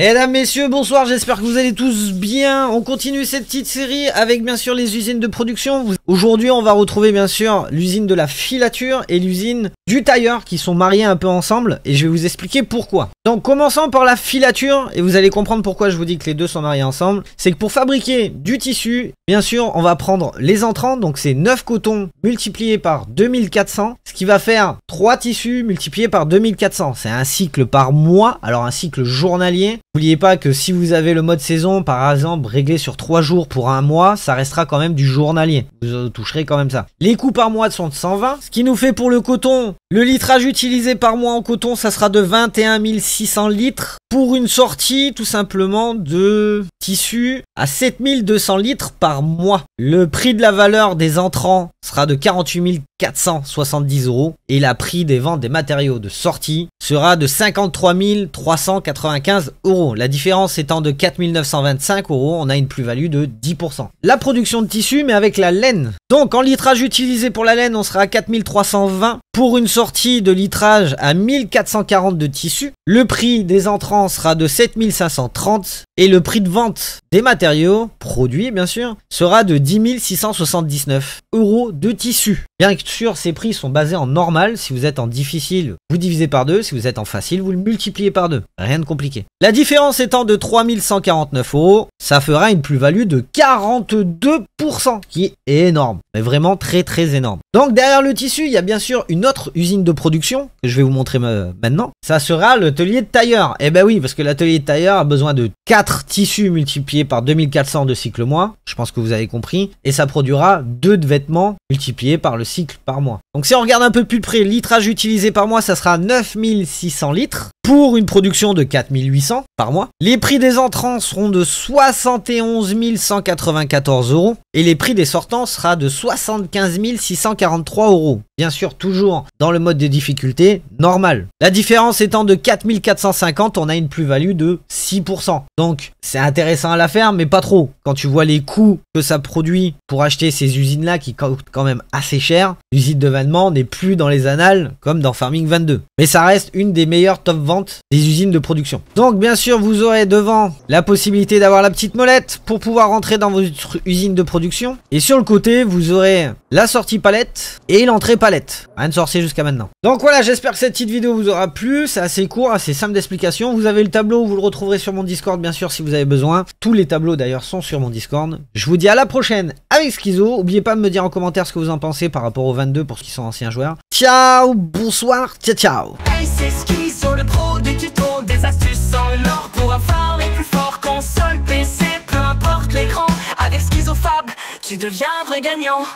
Mesdames, messieurs, bonsoir, j'espère que vous allez tous bien. On continue cette petite série avec bien sûr les usines de production. Aujourd'hui, on va retrouver bien sûr l'usine de la filature et l'usine du tailleur qui sont mariés un peu ensemble et je vais vous expliquer pourquoi. Donc commençons par la filature et vous allez comprendre pourquoi je vous dis que les deux sont mariés ensemble. C'est que pour fabriquer du tissu, Bien sûr, on va prendre les entrants, donc c'est 9 cotons multipliés par 2400, ce qui va faire 3 tissus multipliés par 2400. C'est un cycle par mois, alors un cycle journalier. N'oubliez pas que si vous avez le mode saison, par exemple, réglé sur 3 jours pour un mois, ça restera quand même du journalier. Vous euh, toucherez quand même ça. Les coûts par mois sont de 120, ce qui nous fait pour le coton, le litrage utilisé par mois en coton, ça sera de 21 600 litres pour une sortie tout simplement de tissu à 7200 litres par mois. Le prix de la valeur des entrants sera de 48 470 euros et la prix des ventes des matériaux de sortie sera de 53 395 euros. La différence étant de 4 925 euros, on a une plus-value de 10%. La production de tissus mais avec la laine, donc en litrage utilisé pour la laine, on sera à 4320 pour une sortie de litrage à 1440 de tissu. Le prix des entrants sera de 7530 et le prix de vente des matériaux, produits bien sûr, sera de 10 679 euros de tissu. Bien sûr, ces prix sont basés en normal. Si vous êtes en difficile, vous divisez par deux. Si vous êtes en facile, vous le multipliez par deux. Rien de compliqué. La différence étant de 3149 euros, ça fera une plus-value de 42%, qui est énorme mais vraiment très très énorme. Donc derrière le tissu, il y a bien sûr une autre usine de production que je vais vous montrer euh, maintenant. Ça sera l'atelier de tailleur. Et eh ben oui, parce que l'atelier de tailleur a besoin de 4 tissus multipliés par 2400 de cycle mois, je pense que vous avez compris, et ça produira 2 de vêtements multipliés par le cycle par mois. Donc si on regarde un peu plus près, litrage utilisé par mois, ça sera 9600 litres pour une production de 4800 par mois. Les prix des entrants seront de 71 194 euros et les prix des sortants sera de 75 643 euros. Bien sûr, toujours dans le mode de difficulté normal. La différence étant de 4450, on a une plus-value de 6%. Donc c'est intéressant à la faire, mais pas trop. Quand tu vois les coûts que ça produit pour acheter ces usines-là qui coûtent quand même assez cher, l'usine de vêtements n'est plus dans les annales comme dans Farming 22. Mais ça reste une des meilleures top ventes des usines de production. Donc bien sûr, vous aurez devant la possibilité d'avoir la petite molette pour pouvoir rentrer dans votre usine de production. Et sur le côté, vous aurez la sortie palette et l'entrée palette. Rien de sorcier jusqu'à maintenant. Donc voilà, j'espère que cette petite vidéo vous aura plu. C'est assez court, assez simple d'explication. Vous avez le tableau, vous le retrouverez sur mon Discord bien sûr si vous avez besoin. Tous les tableaux d'ailleurs sont sur mon Discord. Je vous dis à la prochaine avec Schizo. N'oubliez pas de me dire en commentaire ce que vous en pensez par rapport aux 22 pour ceux qui sont anciens joueurs. Ciao, bonsoir, ciao ciao tuto, des astuces tu gagnant.